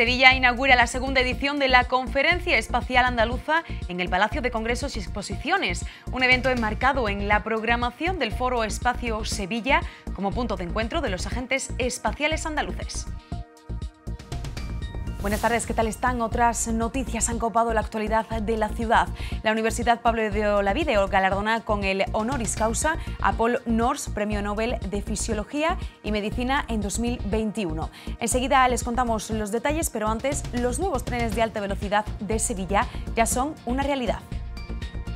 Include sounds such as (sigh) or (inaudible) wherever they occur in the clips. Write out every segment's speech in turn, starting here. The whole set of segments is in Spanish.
Sevilla inaugura la segunda edición de la Conferencia Espacial Andaluza en el Palacio de Congresos y Exposiciones, un evento enmarcado en la programación del Foro Espacio Sevilla como punto de encuentro de los agentes espaciales andaluces. Buenas tardes, ¿qué tal están? Otras noticias han copado la actualidad de la ciudad. La Universidad Pablo de Olavide galardona con el honoris causa a Paul Nors, Premio Nobel de Fisiología y Medicina en 2021. Enseguida les contamos los detalles, pero antes, los nuevos trenes de alta velocidad de Sevilla ya son una realidad.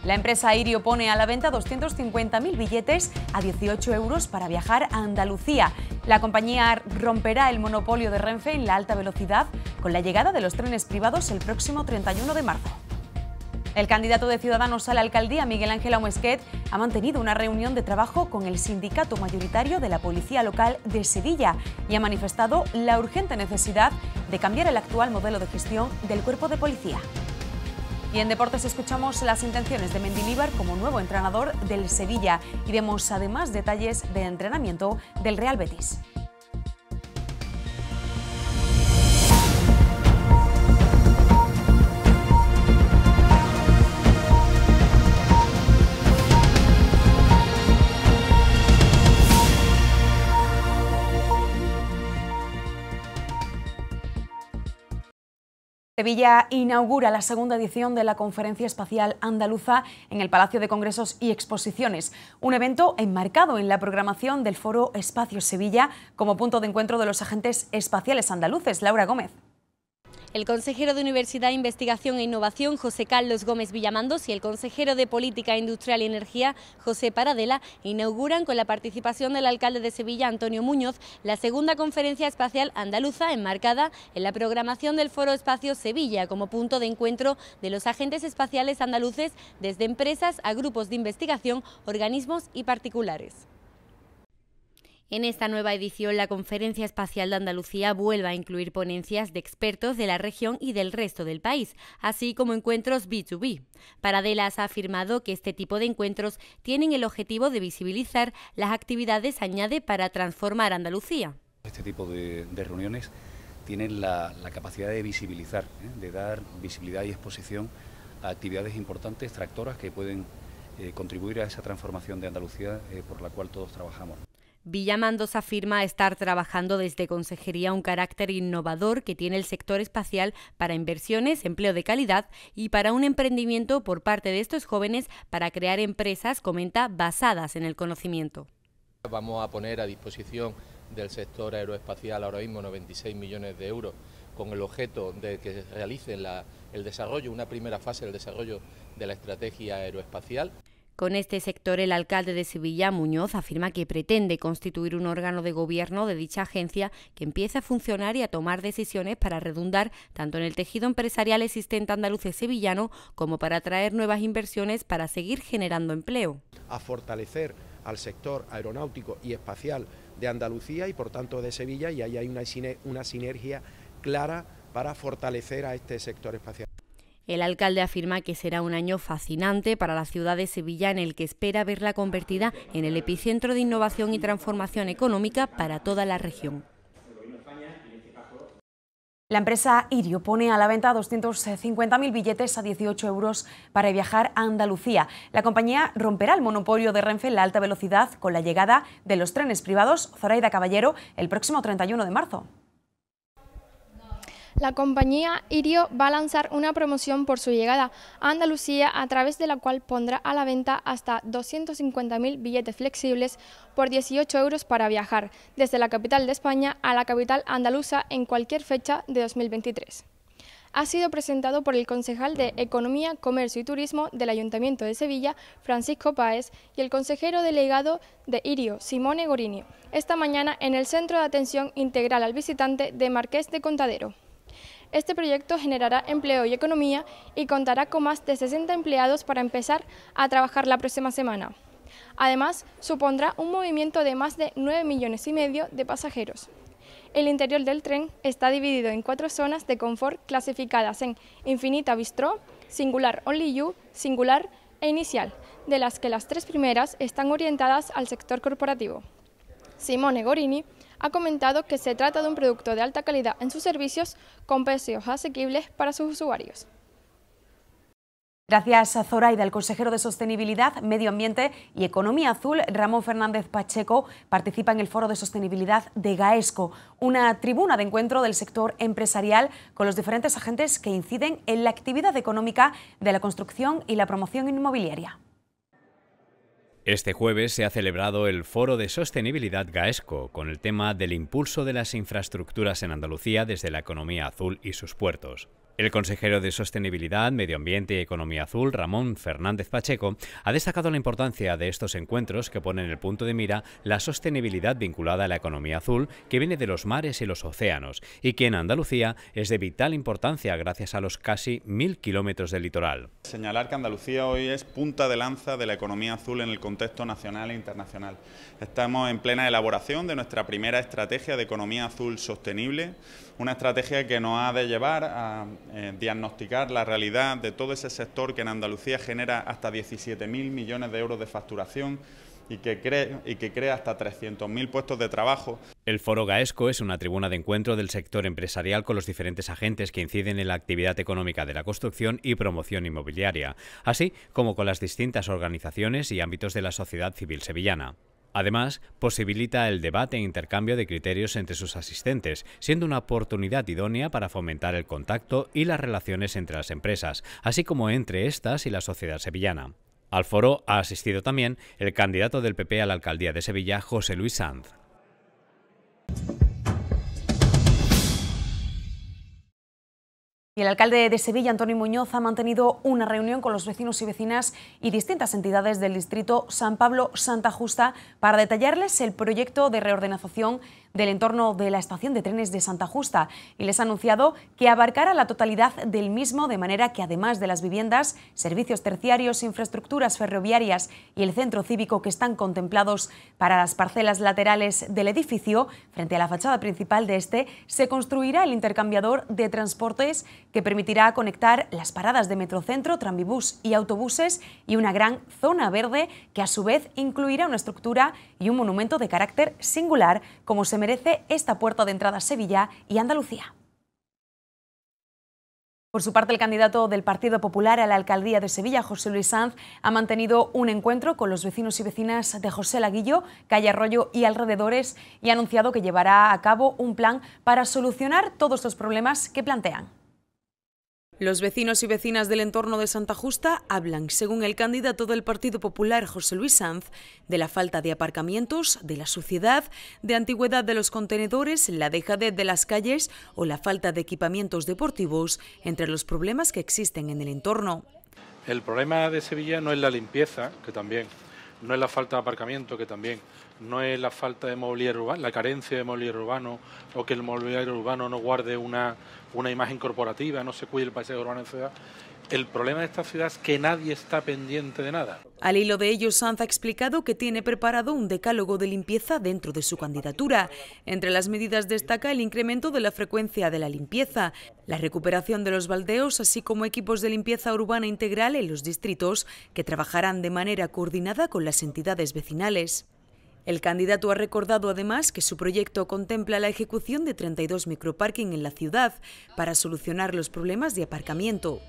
La empresa Irio pone a la venta 250.000 billetes a 18 euros para viajar a Andalucía. La compañía romperá el monopolio de Renfe en la alta velocidad con la llegada de los trenes privados el próximo 31 de marzo. El candidato de Ciudadanos a la alcaldía, Miguel Ángel Amuesquet, ha mantenido una reunión de trabajo con el sindicato mayoritario de la Policía Local de Sevilla y ha manifestado la urgente necesidad de cambiar el actual modelo de gestión del cuerpo de policía. Y en deportes escuchamos las intenciones de Mendilibar como nuevo entrenador del Sevilla. y vemos además detalles de entrenamiento del Real Betis. Sevilla inaugura la segunda edición de la Conferencia Espacial Andaluza en el Palacio de Congresos y Exposiciones, un evento enmarcado en la programación del Foro Espacio Sevilla como punto de encuentro de los agentes espaciales andaluces. Laura Gómez. El consejero de Universidad, Investigación e Innovación, José Carlos Gómez Villamandos, y el consejero de Política Industrial y Energía, José Paradela, inauguran con la participación del alcalde de Sevilla, Antonio Muñoz, la segunda conferencia espacial andaluza enmarcada en la programación del Foro Espacio Sevilla como punto de encuentro de los agentes espaciales andaluces desde empresas a grupos de investigación, organismos y particulares. En esta nueva edición, la Conferencia Espacial de Andalucía vuelve a incluir ponencias de expertos de la región y del resto del país, así como encuentros B2B. Paradelas ha afirmado que este tipo de encuentros tienen el objetivo de visibilizar las actividades añade para transformar Andalucía. Este tipo de, reuniones tienen la, capacidad de visibilizar, ¿eh? de dar visibilidad y exposición a actividades importantes, tractoras que pueden eh, contribuir a esa transformación de Andalucía eh, por la cual todos trabajamos. Villamandos afirma estar trabajando desde Consejería un carácter innovador que tiene el sector espacial para inversiones, empleo de calidad y para un emprendimiento por parte de estos jóvenes para crear empresas, comenta, basadas en el conocimiento. Vamos a poner a disposición del sector aeroespacial ahora mismo 96 millones de euros con el objeto de que realicen el desarrollo, una primera fase del desarrollo de la estrategia aeroespacial. Con este sector, el alcalde de Sevilla, Muñoz, afirma que pretende constituir un órgano de gobierno de dicha agencia que empiece a funcionar y a tomar decisiones para redundar tanto en el tejido empresarial existente andaluz y sevillano como para atraer nuevas inversiones para seguir generando empleo. A fortalecer al sector aeronáutico y espacial de Andalucía y por tanto de Sevilla y ahí hay una, una sinergia clara para fortalecer a este sector espacial. El alcalde afirma que será un año fascinante para la ciudad de Sevilla en el que espera verla convertida en el epicentro de innovación y transformación económica para toda la región. La empresa Irio pone a la venta 250.000 billetes a 18 euros para viajar a Andalucía. La compañía romperá el monopolio de Renfe en la alta velocidad con la llegada de los trenes privados Zoraida Caballero el próximo 31 de marzo. La compañía Irio va a lanzar una promoción por su llegada a Andalucía a través de la cual pondrá a la venta hasta 250.000 billetes flexibles por 18 euros para viajar desde la capital de España a la capital andaluza en cualquier fecha de 2023 ha sido presentado por el concejal de Economía, Comercio y Turismo del Ayuntamiento de Sevilla, Francisco Páez, y el consejero delegado de Irio, Simone Gorini, esta mañana en el Centro de Atención Integral al Visitante de Marqués de Contadero. Este proyecto generará empleo y economía y contará con más de 60 empleados para empezar a trabajar la próxima semana. Además, supondrá un movimiento de más de 9 millones y medio de pasajeros. El interior del tren está dividido en cuatro zonas de confort clasificadas en Infinita bistro Singular Only You, Singular e Inicial, de las que las tres primeras están orientadas al sector corporativo. Simone Gorini ha comentado que se trata de un producto de alta calidad en sus servicios con precios asequibles para sus usuarios. Gracias a Zoraida, el consejero de Sostenibilidad, Medio Ambiente y Economía Azul, Ramón Fernández Pacheco, participa en el Foro de Sostenibilidad de GAESCO, una tribuna de encuentro del sector empresarial con los diferentes agentes que inciden en la actividad económica de la construcción y la promoción inmobiliaria. Este jueves se ha celebrado el Foro de Sostenibilidad Gaesco con el tema del impulso de las infraestructuras en Andalucía desde la economía azul y sus puertos. El consejero de Sostenibilidad, Medio Ambiente y Economía Azul, Ramón Fernández Pacheco, ha destacado la importancia de estos encuentros que ponen en el punto de mira la sostenibilidad vinculada a la economía azul que viene de los mares y los océanos y que en Andalucía es de vital importancia gracias a los casi mil kilómetros de litoral. Señalar que Andalucía hoy es punta de lanza de la economía azul en el contexto nacional e internacional. Estamos en plena elaboración de nuestra primera estrategia de economía azul sostenible, una estrategia que nos ha de llevar a eh, diagnosticar la realidad de todo ese sector que en Andalucía genera hasta 17.000 millones de euros de facturación, y que, y que crea hasta 300.000 puestos de trabajo. El Foro Gaesco es una tribuna de encuentro del sector empresarial con los diferentes agentes que inciden en la actividad económica de la construcción y promoción inmobiliaria, así como con las distintas organizaciones y ámbitos de la sociedad civil sevillana. Además, posibilita el debate e intercambio de criterios entre sus asistentes, siendo una oportunidad idónea para fomentar el contacto y las relaciones entre las empresas, así como entre estas y la sociedad sevillana. Al foro ha asistido también el candidato del PP a la alcaldía de Sevilla, José Luis Sanz. el alcalde de Sevilla, Antonio Muñoz, ha mantenido una reunión con los vecinos y vecinas y distintas entidades del distrito San Pablo Santa Justa para detallarles el proyecto de reordenación del entorno de la estación de trenes de Santa Justa y les ha anunciado que abarcará la totalidad del mismo de manera que además de las viviendas, servicios terciarios, infraestructuras ferroviarias y el centro cívico que están contemplados para las parcelas laterales del edificio, frente a la fachada principal de este, se construirá el intercambiador de transportes que permitirá conectar las paradas de Metrocentro, Tranvibús y autobuses y una gran zona verde que a su vez incluirá una estructura y un monumento de carácter singular como se merece esta puerta de entrada a Sevilla y Andalucía. Por su parte, el candidato del Partido Popular a la alcaldía de Sevilla, José Luis Sanz, ha mantenido un encuentro con los vecinos y vecinas de José Laguillo, Calle Arroyo y alrededores y ha anunciado que llevará a cabo un plan para solucionar todos los problemas que plantean. Los vecinos y vecinas del entorno de Santa Justa hablan, según el candidato del Partido Popular José Luis Sanz, de la falta de aparcamientos, de la suciedad, de antigüedad de los contenedores, la dejadez de las calles o la falta de equipamientos deportivos, entre los problemas que existen en el entorno. El problema de Sevilla no es la limpieza, que también, no es la falta de aparcamiento, que también, no es la falta de mobiliario urbano, la carencia de mobiliario urbano o que el mobiliario urbano no guarde una, una imagen corporativa, no se cuide el paisaje urbano en ciudad. El problema de esta ciudad es que nadie está pendiente de nada. Al hilo de ello, Sanz ha explicado que tiene preparado un decálogo de limpieza dentro de su candidatura. Entre las medidas destaca el incremento de la frecuencia de la limpieza, la recuperación de los baldeos, así como equipos de limpieza urbana integral en los distritos, que trabajarán de manera coordinada con las entidades vecinales. El candidato ha recordado además que su proyecto contempla la ejecución de 32 microparking en la ciudad para solucionar los problemas de aparcamiento.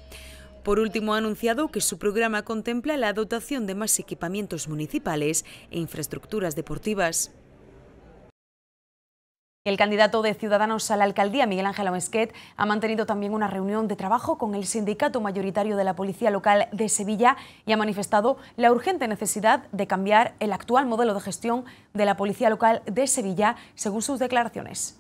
Por último, ha anunciado que su programa contempla la dotación de más equipamientos municipales e infraestructuras deportivas. El candidato de Ciudadanos a la alcaldía, Miguel Ángel Amesquet, ha mantenido también una reunión de trabajo con el sindicato mayoritario de la Policía Local de Sevilla y ha manifestado la urgente necesidad de cambiar el actual modelo de gestión de la Policía Local de Sevilla, según sus declaraciones.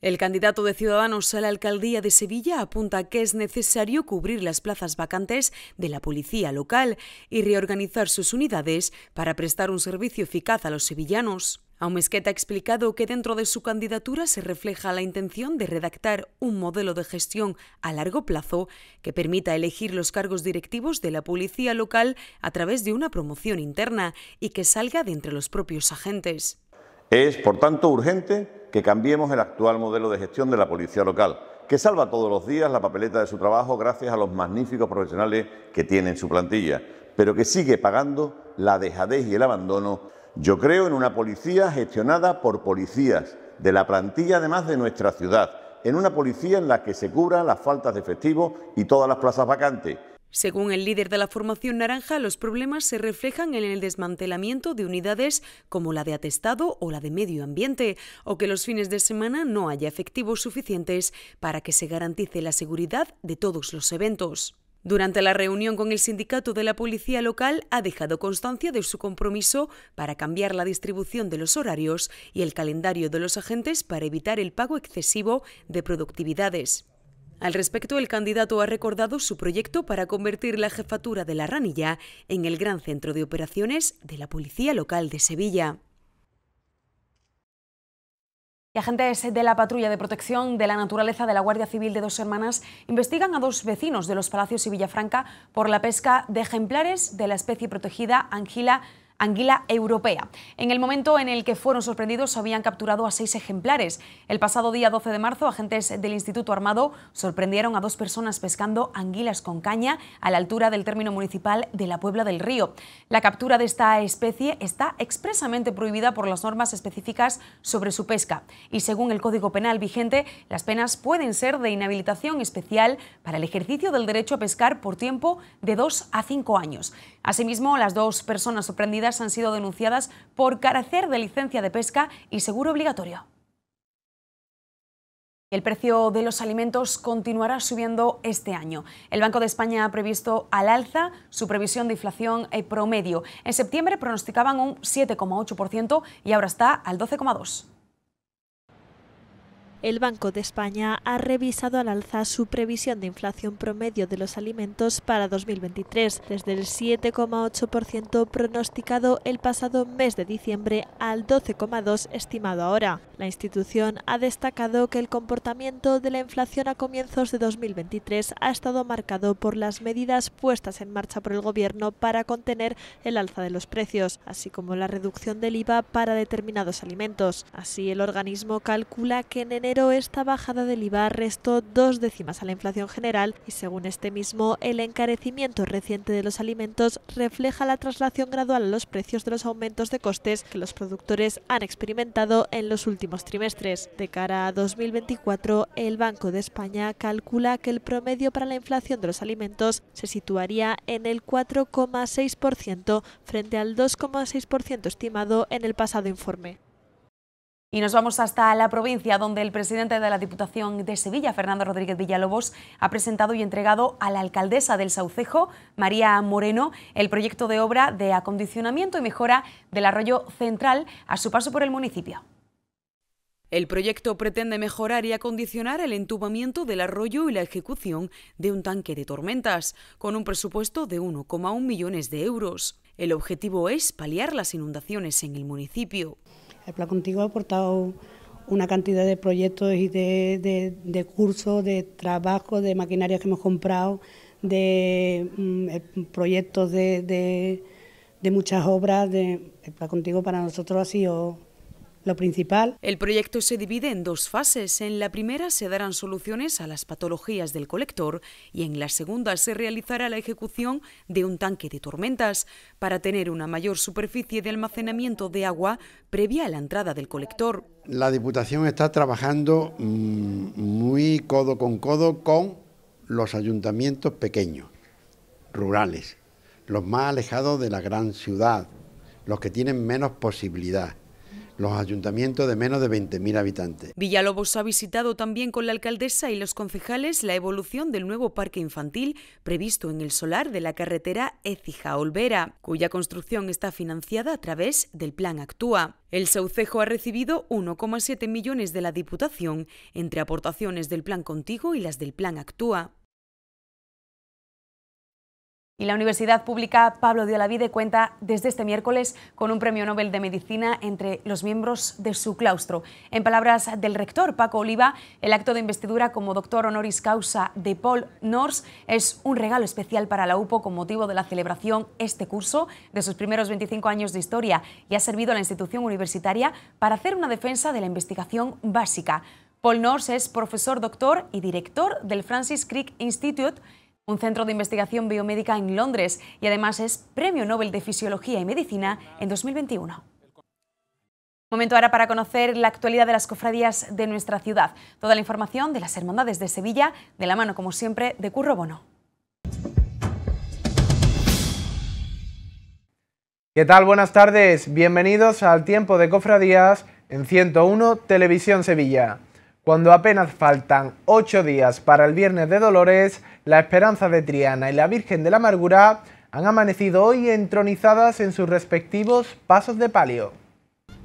El candidato de Ciudadanos a la alcaldía de Sevilla apunta que es necesario cubrir las plazas vacantes de la policía local y reorganizar sus unidades para prestar un servicio eficaz a los sevillanos. Aumesqueta ha explicado que dentro de su candidatura se refleja la intención de redactar un modelo de gestión a largo plazo que permita elegir los cargos directivos de la policía local a través de una promoción interna y que salga de entre los propios agentes. Es, por tanto, urgente que cambiemos el actual modelo de gestión de la policía local, que salva todos los días la papeleta de su trabajo gracias a los magníficos profesionales que tiene en su plantilla, pero que sigue pagando la dejadez y el abandono yo creo en una policía gestionada por policías, de la plantilla además de nuestra ciudad, en una policía en la que se cubran las faltas de efectivo y todas las plazas vacantes. Según el líder de la formación naranja, los problemas se reflejan en el desmantelamiento de unidades como la de atestado o la de medio ambiente, o que los fines de semana no haya efectivos suficientes para que se garantice la seguridad de todos los eventos. Durante la reunión con el sindicato de la policía local ha dejado constancia de su compromiso para cambiar la distribución de los horarios y el calendario de los agentes para evitar el pago excesivo de productividades. Al respecto, el candidato ha recordado su proyecto para convertir la jefatura de la Ranilla en el gran centro de operaciones de la Policía Local de Sevilla. Y agentes de la Patrulla de Protección de la Naturaleza de la Guardia Civil de Dos Hermanas investigan a dos vecinos de Los Palacios y Villafranca por la pesca de ejemplares de la especie protegida angila anguila europea. En el momento en el que fueron sorprendidos habían capturado a seis ejemplares. El pasado día 12 de marzo, agentes del Instituto Armado sorprendieron a dos personas pescando anguilas con caña a la altura del término municipal de la Puebla del Río. La captura de esta especie está expresamente prohibida por las normas específicas sobre su pesca y según el Código Penal vigente, las penas pueden ser de inhabilitación especial para el ejercicio del derecho a pescar por tiempo de dos a cinco años. Asimismo, las dos personas sorprendidas han sido denunciadas por carecer de licencia de pesca y seguro obligatorio. El precio de los alimentos continuará subiendo este año. El Banco de España ha previsto al alza su previsión de inflación eh, promedio. En septiembre pronosticaban un 7,8% y ahora está al 12,2%. El Banco de España ha revisado al alza su previsión de inflación promedio de los alimentos para 2023, desde el 7,8% pronosticado el pasado mes de diciembre al 12,2% estimado ahora. La institución ha destacado que el comportamiento de la inflación a comienzos de 2023 ha estado marcado por las medidas puestas en marcha por el Gobierno para contener el alza de los precios, así como la reducción del IVA para determinados alimentos. Así, el organismo calcula que en esta bajada del IVA restó dos décimas a la inflación general y según este mismo, el encarecimiento reciente de los alimentos refleja la traslación gradual a los precios de los aumentos de costes que los productores han experimentado en los últimos trimestres. De cara a 2024, el Banco de España calcula que el promedio para la inflación de los alimentos se situaría en el 4,6% frente al 2,6% estimado en el pasado informe. Y nos vamos hasta la provincia, donde el presidente de la Diputación de Sevilla, Fernando Rodríguez Villalobos, ha presentado y entregado a la alcaldesa del Saucejo, María Moreno, el proyecto de obra de acondicionamiento y mejora del arroyo central a su paso por el municipio. El proyecto pretende mejorar y acondicionar el entubamiento del arroyo y la ejecución de un tanque de tormentas, con un presupuesto de 1,1 millones de euros. El objetivo es paliar las inundaciones en el municipio. El Placontigo Contigo ha aportado una cantidad de proyectos y de, cursos, de trabajo, de maquinarias que hemos comprado, de mm, eh, proyectos de, muchas obras. el Pla Contigo para nosotros ha sido lo principal. El proyecto se divide en dos fases. En la primera se darán soluciones a las patologías del colector y en la segunda se realizará la ejecución de un tanque de tormentas para tener una mayor superficie de almacenamiento de agua previa a la entrada del colector. La Diputación está trabajando mm, muy codo con codo con los ayuntamientos pequeños, rurales, los más alejados de la gran ciudad, los que tienen menos posibilidad los ayuntamientos de menos de 20.000 habitantes. Villalobos ha visitado también con la alcaldesa y los concejales la evolución del nuevo parque infantil previsto en el solar de la carretera Écija-Olvera, cuya construcción está financiada a través del Plan Actúa. El Saucejo ha recibido 1,7 millones de la Diputación entre aportaciones del Plan Contigo y las del Plan Actúa. Y la Universidad Pública Pablo de Olavide cuenta desde este miércoles con un premio Nobel de Medicina entre los miembros de su claustro. En palabras del rector Paco Oliva, el acto de investidura como doctor honoris causa de Paul Norse es un regalo especial para la UPO con motivo de la celebración este curso de sus primeros 25 años de historia y ha servido a la institución universitaria para hacer una defensa de la investigación básica. Paul Norse es profesor doctor y director del Francis Crick Institute un centro de investigación biomédica en Londres y además es Premio Nobel de Fisiología y Medicina en 2021. Momento ahora para conocer la actualidad de las cofradías de nuestra ciudad. Toda la información de las Hermandades de Sevilla, de la mano, como siempre, de Curro Bono. ¿Qué tal? Buenas tardes. Bienvenidos al Tiempo de Cofradías en 101 Televisión Sevilla. Cuando apenas faltan ocho días para el Viernes de Dolores, la Esperanza de Triana y la Virgen de la Amargura han amanecido hoy entronizadas en sus respectivos pasos de palio.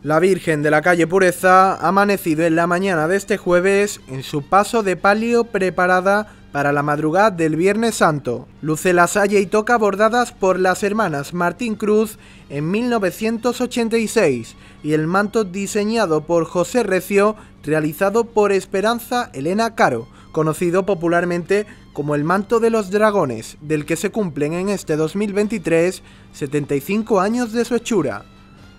La Virgen de la calle Pureza ha amanecido en la mañana de este jueves en su paso de palio preparada para la madrugada del Viernes Santo. Luce la salla y toca bordadas por las hermanas Martín Cruz en 1986 y el manto diseñado por José Recio realizado por Esperanza Elena Caro, conocido popularmente como el Manto de los Dragones, del que se cumplen en este 2023 75 años de su hechura.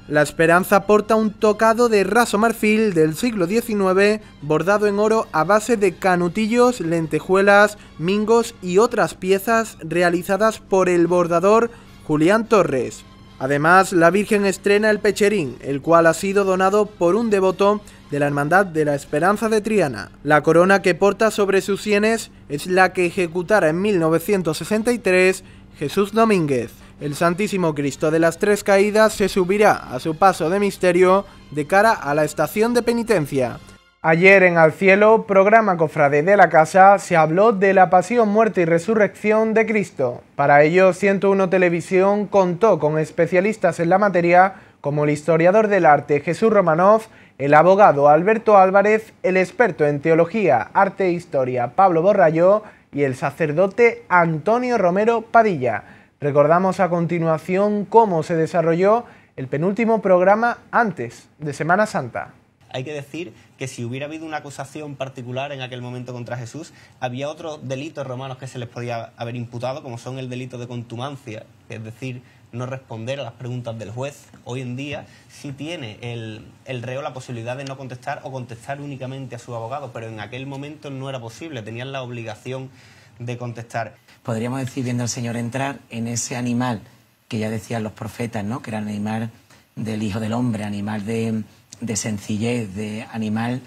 La Esperanza porta un tocado de raso marfil del siglo XIX, bordado en oro a base de canutillos, lentejuelas, mingos y otras piezas realizadas por el bordador Julián Torres. Además, la Virgen estrena el pecherín, el cual ha sido donado por un devoto de la Hermandad de la Esperanza de Triana. La corona que porta sobre sus sienes es la que ejecutara en 1963 Jesús Domínguez. El Santísimo Cristo de las Tres Caídas se subirá a su paso de misterio de cara a la estación de penitencia. Ayer en Al Cielo, programa Cofrade de la Casa, se habló de la pasión, muerte y resurrección de Cristo. Para ello, 101 Televisión contó con especialistas en la materia como el historiador del arte Jesús Romanov el abogado Alberto Álvarez, el experto en teología, arte e historia Pablo Borrayó y el sacerdote Antonio Romero Padilla. Recordamos a continuación cómo se desarrolló el penúltimo programa antes de Semana Santa. Hay que decir que si hubiera habido una acusación particular en aquel momento contra Jesús, había otros delitos romanos que se les podía haber imputado, como son el delito de contumancia, es decir, no responder a las preguntas del juez. Hoy en día sí tiene el, reo la posibilidad de no contestar o contestar únicamente a su abogado, pero en aquel momento no era posible, tenían la obligación de contestar. Podríamos decir, viendo al Señor entrar en ese animal que ya decían los profetas, ¿no? que era el animal del Hijo del Hombre, animal de, de sencillez, de animal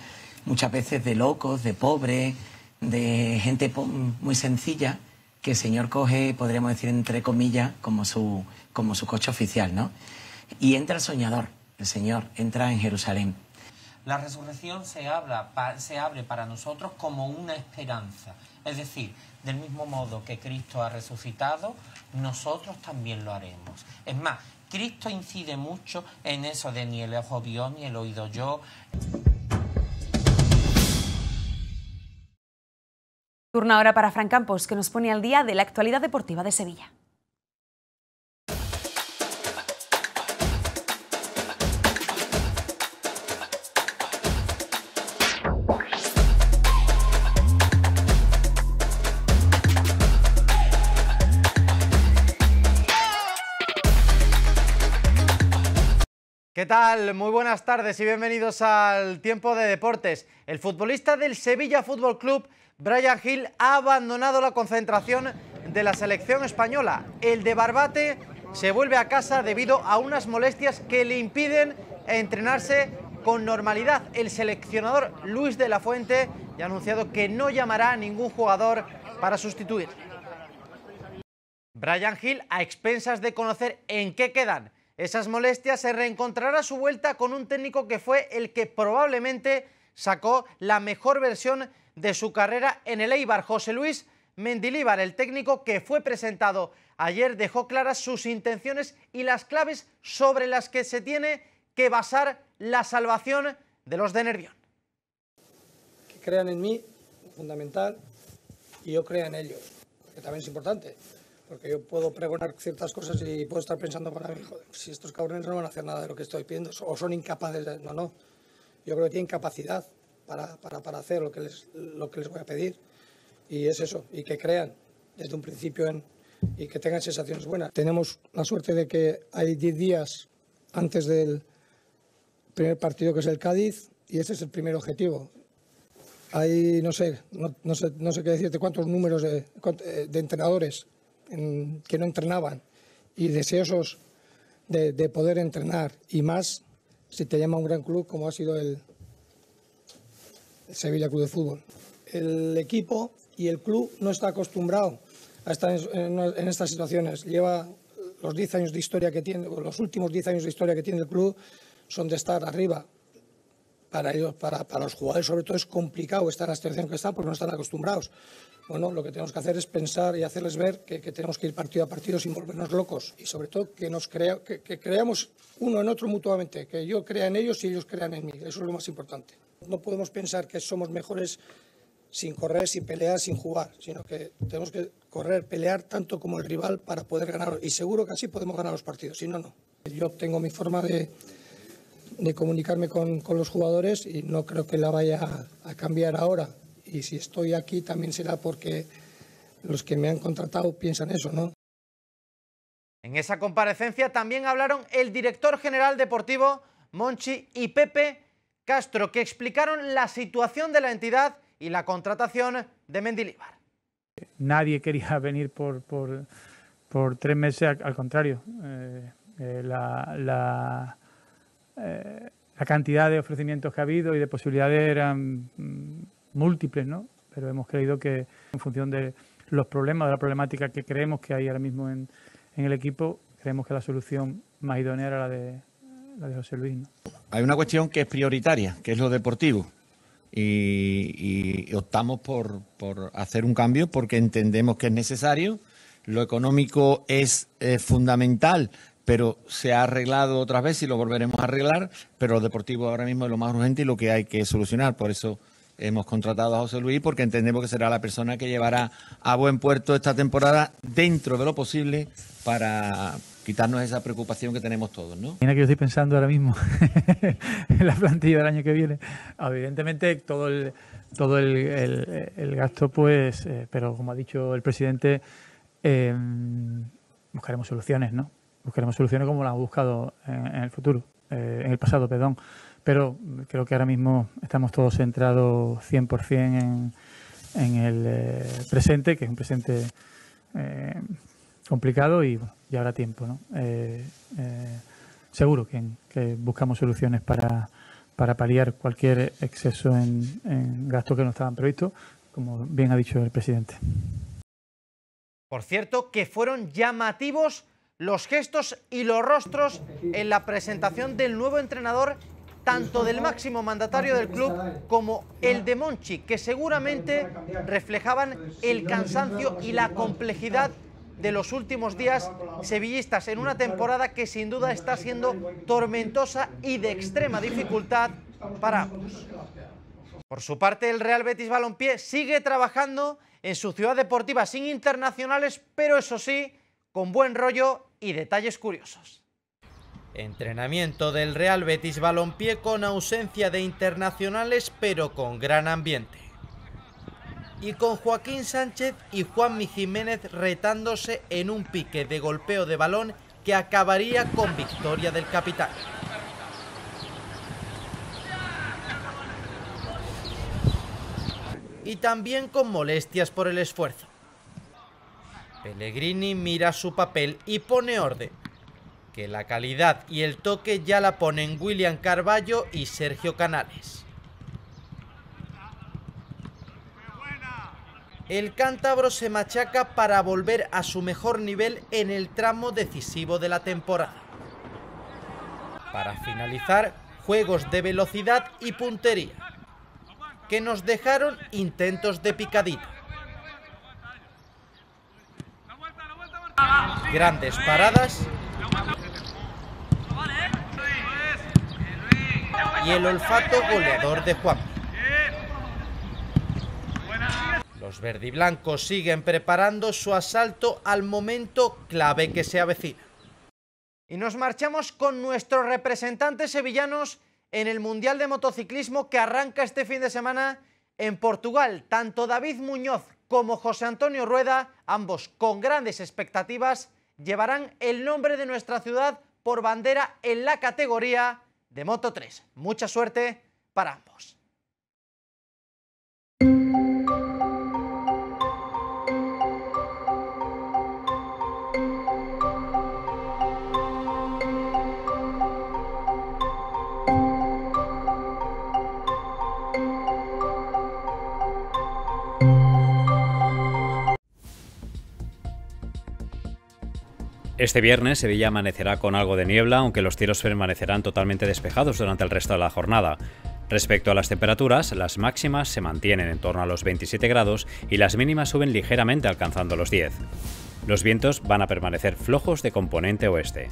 muchas veces de locos, de pobres, de gente muy sencilla, que el señor coge, podríamos decir, entre comillas, como su, como su coche oficial, ¿no? Y entra el soñador, el Señor, entra en Jerusalén. La resurrección se, habla, se abre para nosotros como una esperanza. Es decir, del mismo modo que Cristo ha resucitado, nosotros también lo haremos. Es más, Cristo incide mucho en eso de ni el ojo vio ni el oído yo. Turno ahora para Fran Campos, que nos pone al día de la actualidad deportiva de Sevilla. ¿Qué tal? Muy buenas tardes y bienvenidos al Tiempo de Deportes. El futbolista del Sevilla Fútbol Club, Brian Hill, ha abandonado la concentración de la selección española. El de Barbate se vuelve a casa debido a unas molestias que le impiden entrenarse con normalidad. El seleccionador Luis de la Fuente ya ha anunciado que no llamará a ningún jugador para sustituir. Brian Hill, a expensas de conocer en qué quedan esas molestias, se reencontrará a su vuelta con un técnico que fue el que probablemente sacó la mejor versión de su carrera en el Eibar, José Luis Mendilíbar, el técnico que fue presentado ayer, dejó claras sus intenciones y las claves sobre las que se tiene que basar la salvación de los de Nervión. Que crean en mí, fundamental, y yo crea en ellos, que también es importante. Porque yo puedo pregonar ciertas cosas y puedo estar pensando para mí, joder, si estos cabrones no van a hacer nada de lo que estoy pidiendo, o son incapaces de... No, no. Yo creo que tienen capacidad para, para, para hacer lo que, les, lo que les voy a pedir. Y es eso, y que crean desde un principio en, y que tengan sensaciones buenas. Tenemos la suerte de que hay 10 días antes del primer partido que es el Cádiz y ese es el primer objetivo. Hay, no sé, no, sé, no sé qué decirte, cuántos números de, eh, de entrenadores que no entrenaban y deseosos de, poder entrenar y más si te llama un gran club como ha sido el, Sevilla Club de Fútbol. El equipo y el club no está acostumbrado a estar en, estas situaciones. Lleva los 10 años de historia que tiene, los últimos 10 años de historia que tiene el club son de estar arriba, para, ellos, para, los jugadores sobre todo es complicado estar en la situación que están porque no están acostumbrados. Bueno, lo que tenemos que hacer es pensar y hacerles ver que, tenemos que ir partido a partido sin volvernos locos y sobre todo que nos que creamos uno en otro mutuamente, que yo crea en ellos y ellos crean en mí, eso es lo más importante. No podemos pensar que somos mejores sin correr, sin pelear, sin jugar, sino que tenemos que correr, pelear tanto como el rival para poder ganar y seguro que así podemos ganar los partidos, si no, no. Yo tengo mi forma de de comunicarme con, con, los jugadores y no creo que la vaya a, cambiar ahora. Y si estoy aquí también será porque los que me han contratado piensan eso, ¿no? En esa comparecencia también hablaron el director general deportivo Monchi y Pepe Castro, que explicaron la situación de la entidad y la contratación de Mendilibar. Nadie quería (laughs) venir por, por, por tres meses, al contrario. Eh, eh, la, la eh, la cantidad de ofrecimientos que ha habido y de posibilidades eran mm, múltiples, ¿no? Pero hemos creído que en función de los problemas, de la problemática que creemos que hay ahora mismo en, en el equipo, creemos que la solución más idónea era la de, la de José Luis. Hay una cuestión que es prioritaria, que es lo deportivo. Y, optamos por, por, hacer un cambio porque entendemos que es necesario. Lo económico es eh, fundamental pero se ha arreglado otras veces y lo volveremos a arreglar, pero lo deportivo ahora mismo es lo más urgente y lo que hay que solucionar. Por eso hemos contratado a José Luis, porque entendemos que será la persona que llevará a buen puerto esta temporada dentro de lo posible para quitarnos esa preocupación que tenemos todos, ¿no? Mira que yo estoy pensando ahora mismo (laughs) en la plantilla del año que viene. Evidentemente todo el, todo el, gasto, pues, eh, pero como ha dicho el presidente, eh, buscaremos soluciones, ¿no? buscaremos soluciones como las ha buscado en, el futuro, eh, en el pasado, perdón. Pero creo que ahora mismo estamos todos centrados 100% en, en el eh, presente, que es un presente eh, complicado y bueno, ya habrá tiempo. ¿no? seguro que, buscamos soluciones para, para paliar cualquier exceso en, en gastos que no estaban previstos, como bien ha dicho el presidente. Por cierto, que fueron llamativos los gestos y los rostros en la presentación del nuevo entrenador, tanto del máximo mandatario del club como el de Monchi, que seguramente reflejaban el cansancio y la complejidad de los últimos días sevillistas en una temporada que sin duda está siendo tormentosa y de extrema dificultad para ambos. Por su parte, el Real Betis Balompié sigue trabajando en su ciudad deportiva sin internacionales, pero eso sí, con buen rollo y detalles curiosos. Entrenamiento del Real Betis Balompié con ausencia de internacionales pero con gran ambiente. Y con Joaquín Sánchez y Juan Jiménez retándose en un pique de golpeo de balón que acabaría con victoria del capitán. y también con molestias por el esfuerzo. Pellegrini mira su papel y pone orden. Que la calidad y el toque ya la ponen William Carballo y Sergio Canales. El cántabro se machaca para volver a su mejor nivel en el tramo decisivo de la temporada. Para finalizar, juegos de velocidad y puntería, que nos dejaron intentos de picadita. grandes paradas y el olfato goleador de Juan. Los verdiblancos siguen preparando su asalto al momento clave que se avecina. Y nos marchamos con nuestros representantes sevillanos en el Mundial de Motociclismo que arranca este fin de semana en Portugal. Tanto David Muñoz como José Antonio Rueda, ambos con grandes expectativas, llevarán el nombre de nuestra ciudad por bandera en la categoría de Moto 3. Mucha suerte para ambos. Este viernes Sevilla amanecerá con algo de niebla, aunque los tiros permanecerán totalmente despejados durante el resto de la jornada. Respecto a las temperaturas, las máximas se mantienen en torno a los 27 grados y las mínimas suben ligeramente alcanzando los 10. Los vientos van a permanecer flojos de componente oeste.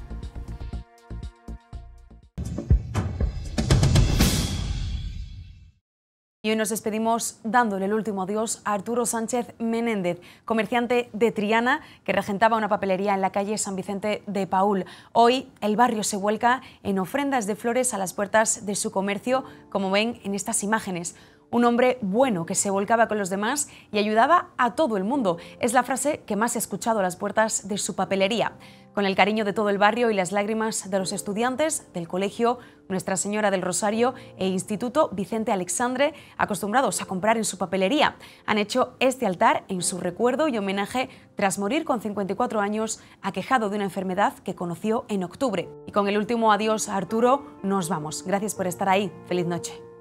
hoy nos despedimos dándole el último adiós a Arturo Sánchez Menéndez, comerciante de Triana que regentaba una papelería en la calle San Vicente de Paúl. Hoy el barrio se vuelca en ofrendas de flores a las puertas de su comercio, como ven en estas imágenes un hombre bueno que se volcaba con los demás y ayudaba a todo el mundo. Es la frase que más he escuchado a las puertas de su papelería. Con el cariño de todo el barrio y las lágrimas de los estudiantes del colegio Nuestra Señora del Rosario e Instituto Vicente Alexandre, acostumbrados a comprar en su papelería, han hecho este altar en su recuerdo y homenaje tras morir con 54 años, aquejado de una enfermedad que conoció en octubre. Y con el último adiós a Arturo, nos vamos. Gracias por estar ahí. Feliz noche.